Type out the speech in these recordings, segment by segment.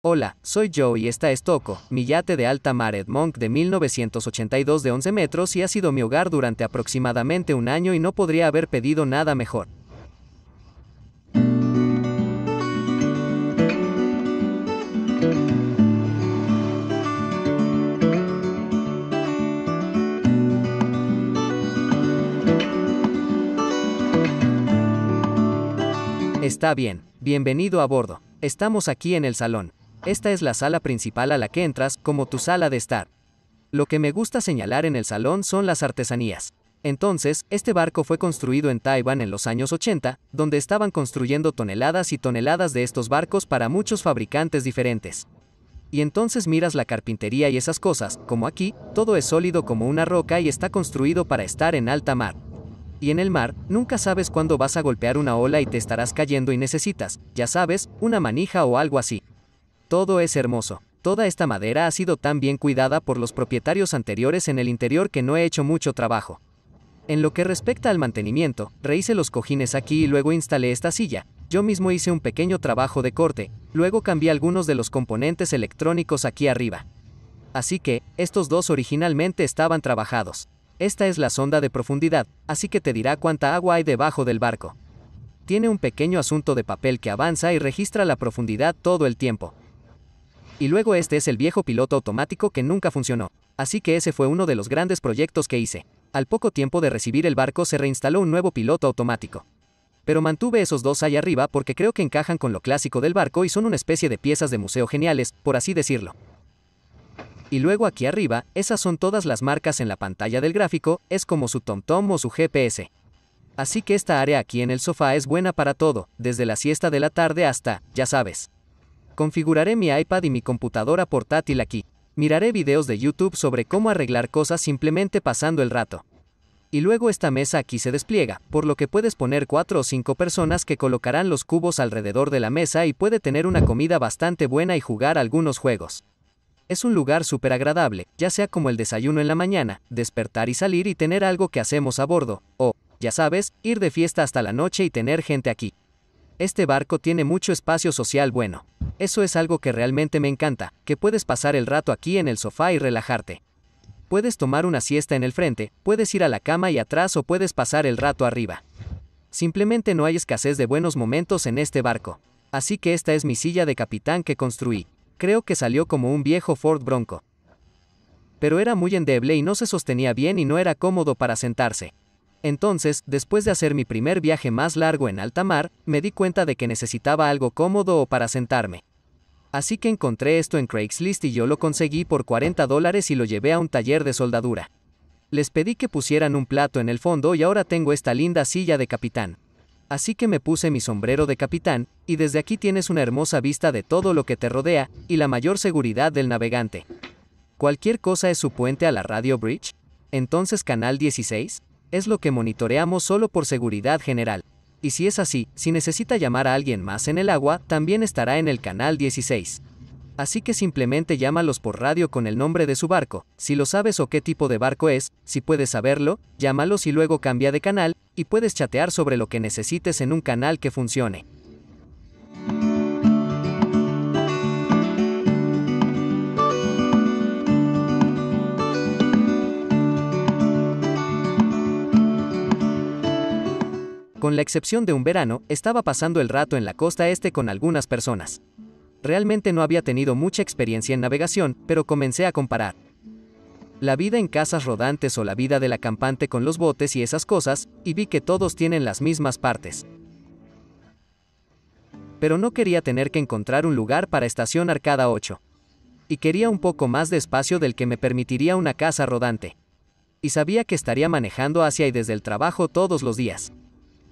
Hola, soy Joe y esta es Toco, mi yate de alta mar Monk de 1982 de 11 metros y ha sido mi hogar durante aproximadamente un año y no podría haber pedido nada mejor. Está bien, bienvenido a bordo. Estamos aquí en el salón. Esta es la sala principal a la que entras, como tu sala de estar. Lo que me gusta señalar en el salón son las artesanías. Entonces, este barco fue construido en Taiwán en los años 80, donde estaban construyendo toneladas y toneladas de estos barcos para muchos fabricantes diferentes. Y entonces miras la carpintería y esas cosas, como aquí, todo es sólido como una roca y está construido para estar en alta mar. Y en el mar, nunca sabes cuándo vas a golpear una ola y te estarás cayendo y necesitas, ya sabes, una manija o algo así. Todo es hermoso. Toda esta madera ha sido tan bien cuidada por los propietarios anteriores en el interior que no he hecho mucho trabajo. En lo que respecta al mantenimiento, rehice los cojines aquí y luego instalé esta silla. Yo mismo hice un pequeño trabajo de corte, luego cambié algunos de los componentes electrónicos aquí arriba. Así que, estos dos originalmente estaban trabajados. Esta es la sonda de profundidad, así que te dirá cuánta agua hay debajo del barco. Tiene un pequeño asunto de papel que avanza y registra la profundidad todo el tiempo. Y luego este es el viejo piloto automático que nunca funcionó. Así que ese fue uno de los grandes proyectos que hice. Al poco tiempo de recibir el barco se reinstaló un nuevo piloto automático. Pero mantuve esos dos ahí arriba porque creo que encajan con lo clásico del barco y son una especie de piezas de museo geniales, por así decirlo. Y luego aquí arriba, esas son todas las marcas en la pantalla del gráfico, es como su TomTom o su GPS. Así que esta área aquí en el sofá es buena para todo, desde la siesta de la tarde hasta, ya sabes. Configuraré mi iPad y mi computadora portátil aquí. Miraré videos de YouTube sobre cómo arreglar cosas simplemente pasando el rato. Y luego esta mesa aquí se despliega, por lo que puedes poner cuatro o cinco personas que colocarán los cubos alrededor de la mesa y puede tener una comida bastante buena y jugar algunos juegos. Es un lugar súper agradable, ya sea como el desayuno en la mañana, despertar y salir y tener algo que hacemos a bordo, o, ya sabes, ir de fiesta hasta la noche y tener gente aquí. Este barco tiene mucho espacio social bueno. Eso es algo que realmente me encanta, que puedes pasar el rato aquí en el sofá y relajarte. Puedes tomar una siesta en el frente, puedes ir a la cama y atrás o puedes pasar el rato arriba. Simplemente no hay escasez de buenos momentos en este barco. Así que esta es mi silla de capitán que construí. Creo que salió como un viejo Ford Bronco. Pero era muy endeble y no se sostenía bien y no era cómodo para sentarse. Entonces, después de hacer mi primer viaje más largo en alta mar, me di cuenta de que necesitaba algo cómodo o para sentarme. Así que encontré esto en Craigslist y yo lo conseguí por 40 dólares y lo llevé a un taller de soldadura. Les pedí que pusieran un plato en el fondo y ahora tengo esta linda silla de capitán. Así que me puse mi sombrero de capitán, y desde aquí tienes una hermosa vista de todo lo que te rodea, y la mayor seguridad del navegante. ¿Cualquier cosa es su puente a la radio Bridge? Entonces Canal 16? es lo que monitoreamos solo por seguridad general. Y si es así, si necesita llamar a alguien más en el agua, también estará en el canal 16. Así que simplemente llámalos por radio con el nombre de su barco, si lo sabes o qué tipo de barco es, si puedes saberlo, llámalos y luego cambia de canal, y puedes chatear sobre lo que necesites en un canal que funcione. Con la excepción de un verano, estaba pasando el rato en la costa este con algunas personas. Realmente no había tenido mucha experiencia en navegación, pero comencé a comparar. La vida en casas rodantes o la vida del acampante con los botes y esas cosas, y vi que todos tienen las mismas partes. Pero no quería tener que encontrar un lugar para estacionar cada 8. Y quería un poco más de espacio del que me permitiría una casa rodante. Y sabía que estaría manejando hacia y desde el trabajo todos los días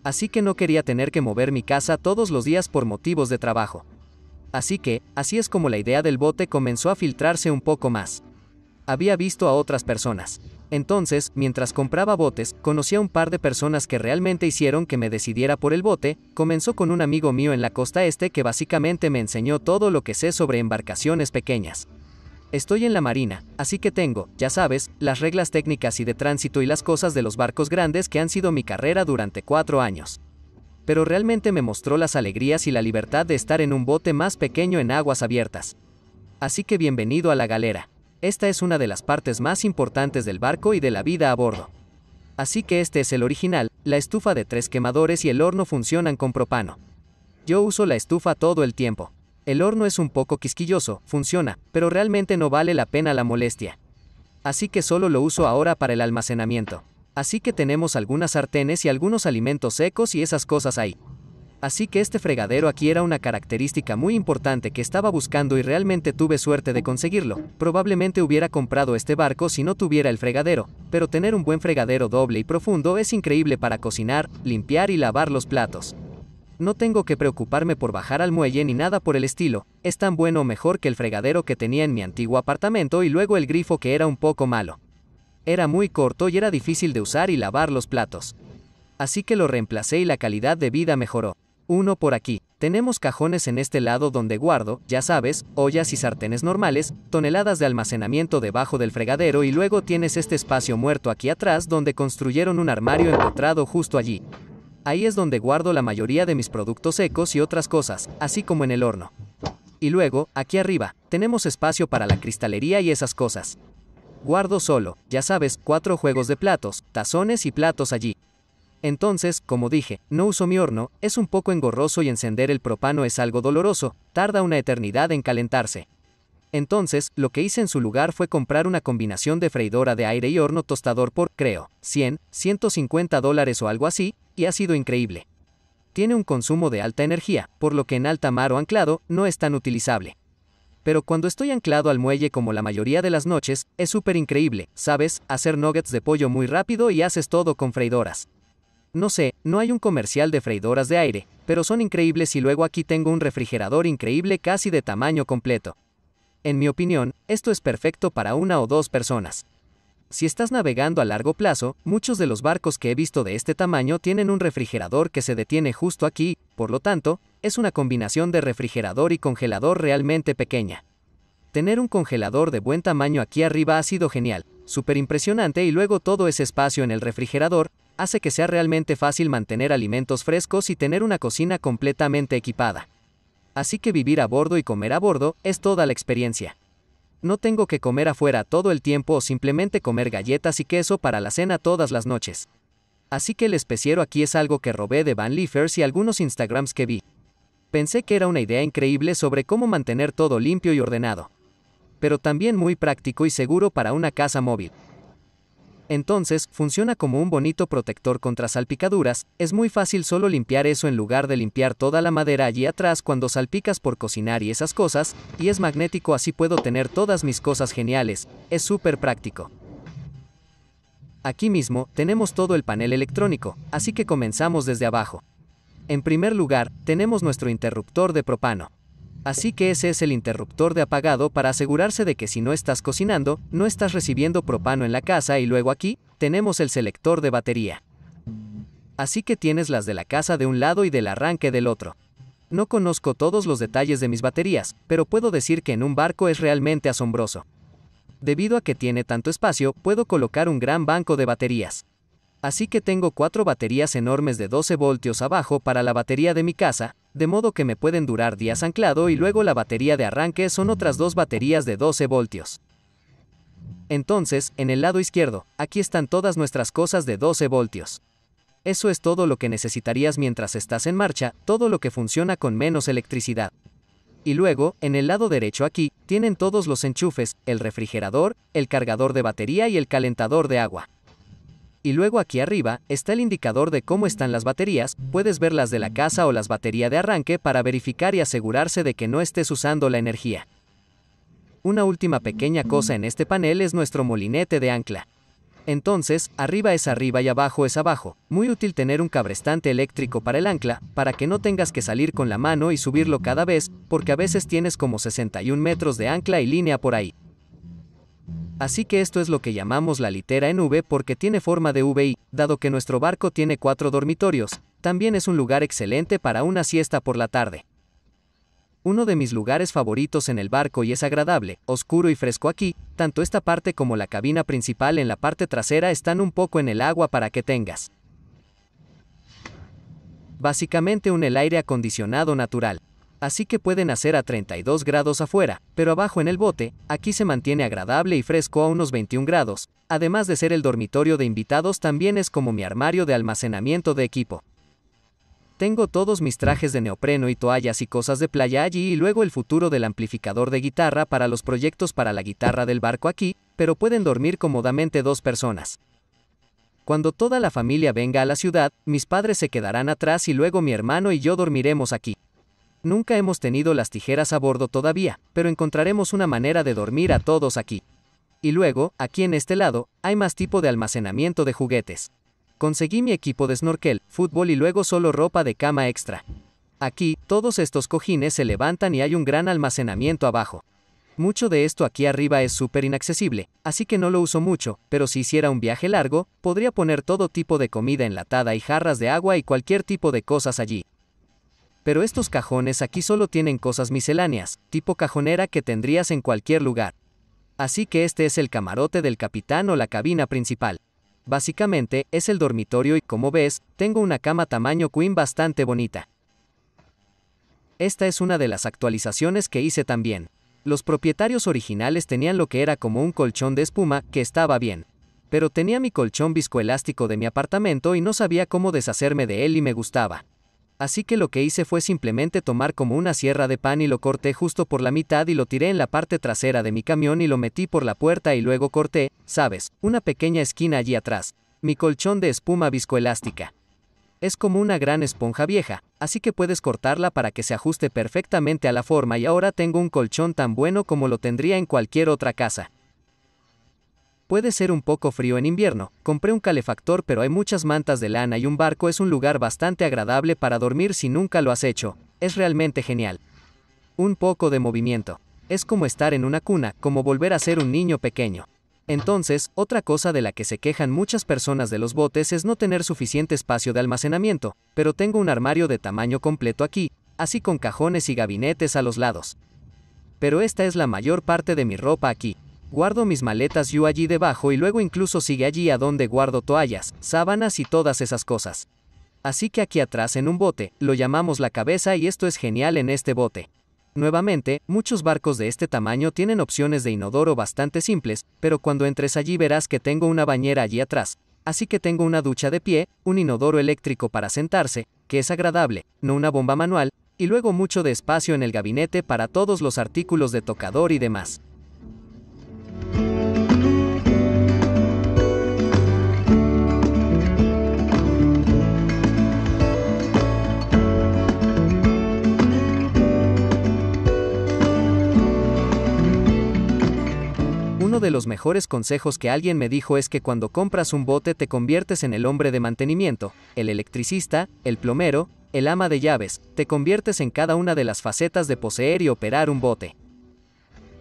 así que no quería tener que mover mi casa todos los días por motivos de trabajo. Así que, así es como la idea del bote comenzó a filtrarse un poco más. Había visto a otras personas. Entonces, mientras compraba botes, conocí a un par de personas que realmente hicieron que me decidiera por el bote, comenzó con un amigo mío en la costa este que básicamente me enseñó todo lo que sé sobre embarcaciones pequeñas. Estoy en la Marina, así que tengo, ya sabes, las reglas técnicas y de tránsito y las cosas de los barcos grandes que han sido mi carrera durante cuatro años. Pero realmente me mostró las alegrías y la libertad de estar en un bote más pequeño en aguas abiertas. Así que bienvenido a la galera. Esta es una de las partes más importantes del barco y de la vida a bordo. Así que este es el original, la estufa de tres quemadores y el horno funcionan con propano. Yo uso la estufa todo el tiempo. El horno es un poco quisquilloso, funciona, pero realmente no vale la pena la molestia. Así que solo lo uso ahora para el almacenamiento. Así que tenemos algunas sartenes y algunos alimentos secos y esas cosas ahí. Así que este fregadero aquí era una característica muy importante que estaba buscando y realmente tuve suerte de conseguirlo. Probablemente hubiera comprado este barco si no tuviera el fregadero, pero tener un buen fregadero doble y profundo es increíble para cocinar, limpiar y lavar los platos. No tengo que preocuparme por bajar al muelle ni nada por el estilo, es tan bueno o mejor que el fregadero que tenía en mi antiguo apartamento y luego el grifo que era un poco malo. Era muy corto y era difícil de usar y lavar los platos. Así que lo reemplacé y la calidad de vida mejoró. Uno por aquí. Tenemos cajones en este lado donde guardo, ya sabes, ollas y sartenes normales, toneladas de almacenamiento debajo del fregadero y luego tienes este espacio muerto aquí atrás donde construyeron un armario encontrado justo allí. Ahí es donde guardo la mayoría de mis productos secos y otras cosas, así como en el horno. Y luego, aquí arriba, tenemos espacio para la cristalería y esas cosas. Guardo solo, ya sabes, cuatro juegos de platos, tazones y platos allí. Entonces, como dije, no uso mi horno, es un poco engorroso y encender el propano es algo doloroso, tarda una eternidad en calentarse. Entonces, lo que hice en su lugar fue comprar una combinación de freidora de aire y horno tostador por, creo, 100, 150 dólares o algo así, y ha sido increíble. Tiene un consumo de alta energía, por lo que en alta mar o anclado no es tan utilizable. Pero cuando estoy anclado al muelle como la mayoría de las noches, es súper increíble, sabes, hacer nuggets de pollo muy rápido y haces todo con freidoras. No sé, no hay un comercial de freidoras de aire, pero son increíbles y luego aquí tengo un refrigerador increíble casi de tamaño completo. En mi opinión, esto es perfecto para una o dos personas. Si estás navegando a largo plazo, muchos de los barcos que he visto de este tamaño tienen un refrigerador que se detiene justo aquí, por lo tanto, es una combinación de refrigerador y congelador realmente pequeña. Tener un congelador de buen tamaño aquí arriba ha sido genial, súper impresionante y luego todo ese espacio en el refrigerador hace que sea realmente fácil mantener alimentos frescos y tener una cocina completamente equipada. Así que vivir a bordo y comer a bordo es toda la experiencia. No tengo que comer afuera todo el tiempo o simplemente comer galletas y queso para la cena todas las noches. Así que el especiero aquí es algo que robé de Van Leafers y algunos Instagrams que vi. Pensé que era una idea increíble sobre cómo mantener todo limpio y ordenado. Pero también muy práctico y seguro para una casa móvil. Entonces, funciona como un bonito protector contra salpicaduras, es muy fácil solo limpiar eso en lugar de limpiar toda la madera allí atrás cuando salpicas por cocinar y esas cosas, y es magnético así puedo tener todas mis cosas geniales, es súper práctico. Aquí mismo tenemos todo el panel electrónico, así que comenzamos desde abajo. En primer lugar, tenemos nuestro interruptor de propano así que ese es el interruptor de apagado para asegurarse de que si no estás cocinando, no estás recibiendo propano en la casa y luego aquí tenemos el selector de batería. Así que tienes las de la casa de un lado y del arranque del otro. No conozco todos los detalles de mis baterías, pero puedo decir que en un barco es realmente asombroso. Debido a que tiene tanto espacio, puedo colocar un gran banco de baterías así que tengo cuatro baterías enormes de 12 voltios abajo para la batería de mi casa, de modo que me pueden durar días anclado y luego la batería de arranque son otras dos baterías de 12 voltios. Entonces, en el lado izquierdo, aquí están todas nuestras cosas de 12 voltios. Eso es todo lo que necesitarías mientras estás en marcha, todo lo que funciona con menos electricidad. Y luego, en el lado derecho aquí, tienen todos los enchufes, el refrigerador, el cargador de batería y el calentador de agua y luego aquí arriba está el indicador de cómo están las baterías, puedes ver las de la casa o las batería de arranque para verificar y asegurarse de que no estés usando la energía. Una última pequeña cosa en este panel es nuestro molinete de ancla. Entonces, arriba es arriba y abajo es abajo. Muy útil tener un cabrestante eléctrico para el ancla, para que no tengas que salir con la mano y subirlo cada vez, porque a veces tienes como 61 metros de ancla y línea por ahí. Así que esto es lo que llamamos la litera en V porque tiene forma de V dado que nuestro barco tiene cuatro dormitorios, también es un lugar excelente para una siesta por la tarde. Uno de mis lugares favoritos en el barco y es agradable, oscuro y fresco aquí, tanto esta parte como la cabina principal en la parte trasera están un poco en el agua para que tengas. Básicamente un el aire acondicionado natural así que pueden hacer a 32 grados afuera, pero abajo en el bote, aquí se mantiene agradable y fresco a unos 21 grados, además de ser el dormitorio de invitados también es como mi armario de almacenamiento de equipo. Tengo todos mis trajes de neopreno y toallas y cosas de playa allí y luego el futuro del amplificador de guitarra para los proyectos para la guitarra del barco aquí, pero pueden dormir cómodamente dos personas. Cuando toda la familia venga a la ciudad, mis padres se quedarán atrás y luego mi hermano y yo dormiremos aquí. Nunca hemos tenido las tijeras a bordo todavía, pero encontraremos una manera de dormir a todos aquí. Y luego, aquí en este lado, hay más tipo de almacenamiento de juguetes. Conseguí mi equipo de snorkel, fútbol y luego solo ropa de cama extra. Aquí, todos estos cojines se levantan y hay un gran almacenamiento abajo. Mucho de esto aquí arriba es súper inaccesible, así que no lo uso mucho, pero si hiciera un viaje largo, podría poner todo tipo de comida enlatada y jarras de agua y cualquier tipo de cosas allí pero estos cajones aquí solo tienen cosas misceláneas, tipo cajonera que tendrías en cualquier lugar. Así que este es el camarote del capitán o la cabina principal. Básicamente, es el dormitorio y, como ves, tengo una cama tamaño queen bastante bonita. Esta es una de las actualizaciones que hice también. Los propietarios originales tenían lo que era como un colchón de espuma, que estaba bien. Pero tenía mi colchón viscoelástico de mi apartamento y no sabía cómo deshacerme de él y me gustaba así que lo que hice fue simplemente tomar como una sierra de pan y lo corté justo por la mitad y lo tiré en la parte trasera de mi camión y lo metí por la puerta y luego corté, sabes, una pequeña esquina allí atrás, mi colchón de espuma viscoelástica. Es como una gran esponja vieja, así que puedes cortarla para que se ajuste perfectamente a la forma y ahora tengo un colchón tan bueno como lo tendría en cualquier otra casa. Puede ser un poco frío en invierno, compré un calefactor pero hay muchas mantas de lana y un barco es un lugar bastante agradable para dormir si nunca lo has hecho, es realmente genial. Un poco de movimiento. Es como estar en una cuna, como volver a ser un niño pequeño. Entonces, otra cosa de la que se quejan muchas personas de los botes es no tener suficiente espacio de almacenamiento, pero tengo un armario de tamaño completo aquí, así con cajones y gabinetes a los lados. Pero esta es la mayor parte de mi ropa aquí. Guardo mis maletas yo allí debajo y luego incluso sigue allí a donde guardo toallas, sábanas y todas esas cosas. Así que aquí atrás en un bote, lo llamamos la cabeza y esto es genial en este bote. Nuevamente, muchos barcos de este tamaño tienen opciones de inodoro bastante simples, pero cuando entres allí verás que tengo una bañera allí atrás, así que tengo una ducha de pie, un inodoro eléctrico para sentarse, que es agradable, no una bomba manual, y luego mucho de espacio en el gabinete para todos los artículos de tocador y demás. Uno de los mejores consejos que alguien me dijo es que cuando compras un bote te conviertes en el hombre de mantenimiento, el electricista, el plomero, el ama de llaves, te conviertes en cada una de las facetas de poseer y operar un bote.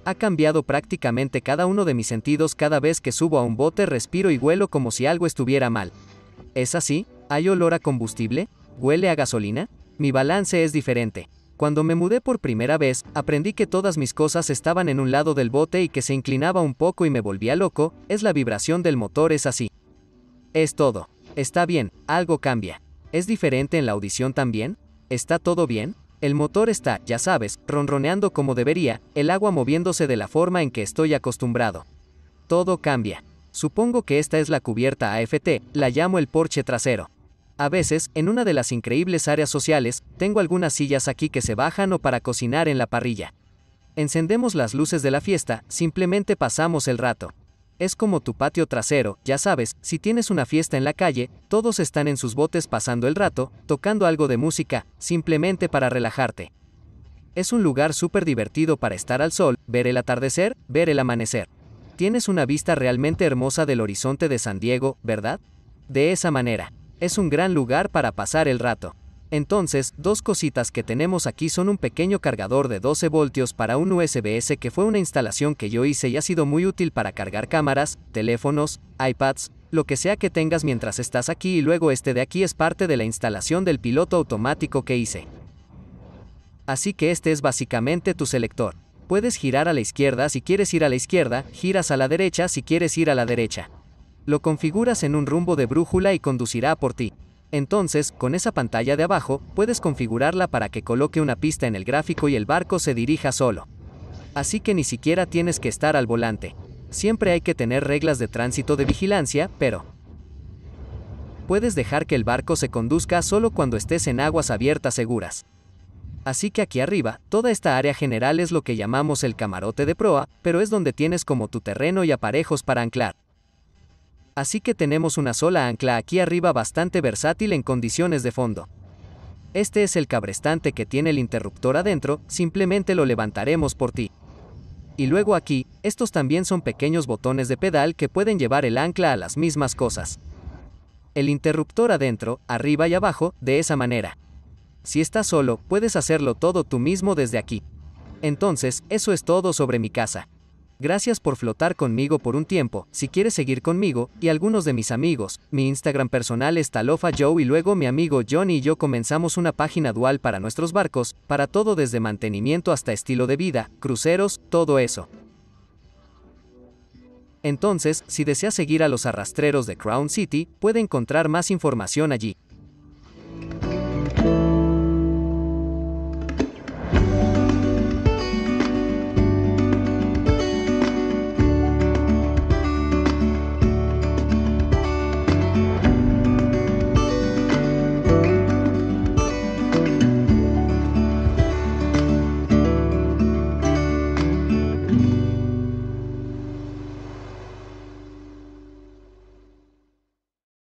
Ha cambiado prácticamente cada uno de mis sentidos cada vez que subo a un bote respiro y huelo como si algo estuviera mal. ¿Es así? ¿Hay olor a combustible? ¿Huele a gasolina? Mi balance es diferente. Cuando me mudé por primera vez, aprendí que todas mis cosas estaban en un lado del bote y que se inclinaba un poco y me volvía loco, es la vibración del motor es así. Es todo. Está bien, algo cambia. ¿Es diferente en la audición también? ¿Está todo bien? El motor está, ya sabes, ronroneando como debería, el agua moviéndose de la forma en que estoy acostumbrado. Todo cambia. Supongo que esta es la cubierta AFT, la llamo el porche trasero. A veces, en una de las increíbles áreas sociales, tengo algunas sillas aquí que se bajan o para cocinar en la parrilla. Encendemos las luces de la fiesta, simplemente pasamos el rato. Es como tu patio trasero, ya sabes, si tienes una fiesta en la calle, todos están en sus botes pasando el rato, tocando algo de música, simplemente para relajarte. Es un lugar súper divertido para estar al sol, ver el atardecer, ver el amanecer. Tienes una vista realmente hermosa del horizonte de San Diego, ¿verdad? De esa manera. Es un gran lugar para pasar el rato. Entonces, dos cositas que tenemos aquí son un pequeño cargador de 12 voltios para un USB-S que fue una instalación que yo hice y ha sido muy útil para cargar cámaras, teléfonos, iPads, lo que sea que tengas mientras estás aquí y luego este de aquí es parte de la instalación del piloto automático que hice. Así que este es básicamente tu selector. Puedes girar a la izquierda si quieres ir a la izquierda, giras a la derecha si quieres ir a la derecha. Lo configuras en un rumbo de brújula y conducirá por ti. Entonces, con esa pantalla de abajo, puedes configurarla para que coloque una pista en el gráfico y el barco se dirija solo. Así que ni siquiera tienes que estar al volante. Siempre hay que tener reglas de tránsito de vigilancia, pero... Puedes dejar que el barco se conduzca solo cuando estés en aguas abiertas seguras. Así que aquí arriba, toda esta área general es lo que llamamos el camarote de proa, pero es donde tienes como tu terreno y aparejos para anclar así que tenemos una sola ancla aquí arriba bastante versátil en condiciones de fondo. Este es el cabrestante que tiene el interruptor adentro, simplemente lo levantaremos por ti. Y luego aquí, estos también son pequeños botones de pedal que pueden llevar el ancla a las mismas cosas. El interruptor adentro, arriba y abajo, de esa manera. Si estás solo, puedes hacerlo todo tú mismo desde aquí. Entonces, eso es todo sobre mi casa. Gracias por flotar conmigo por un tiempo, si quieres seguir conmigo, y algunos de mis amigos, mi Instagram personal es Talofa Joe y luego mi amigo Johnny y yo comenzamos una página dual para nuestros barcos, para todo desde mantenimiento hasta estilo de vida, cruceros, todo eso. Entonces, si deseas seguir a los arrastreros de Crown City, puede encontrar más información allí.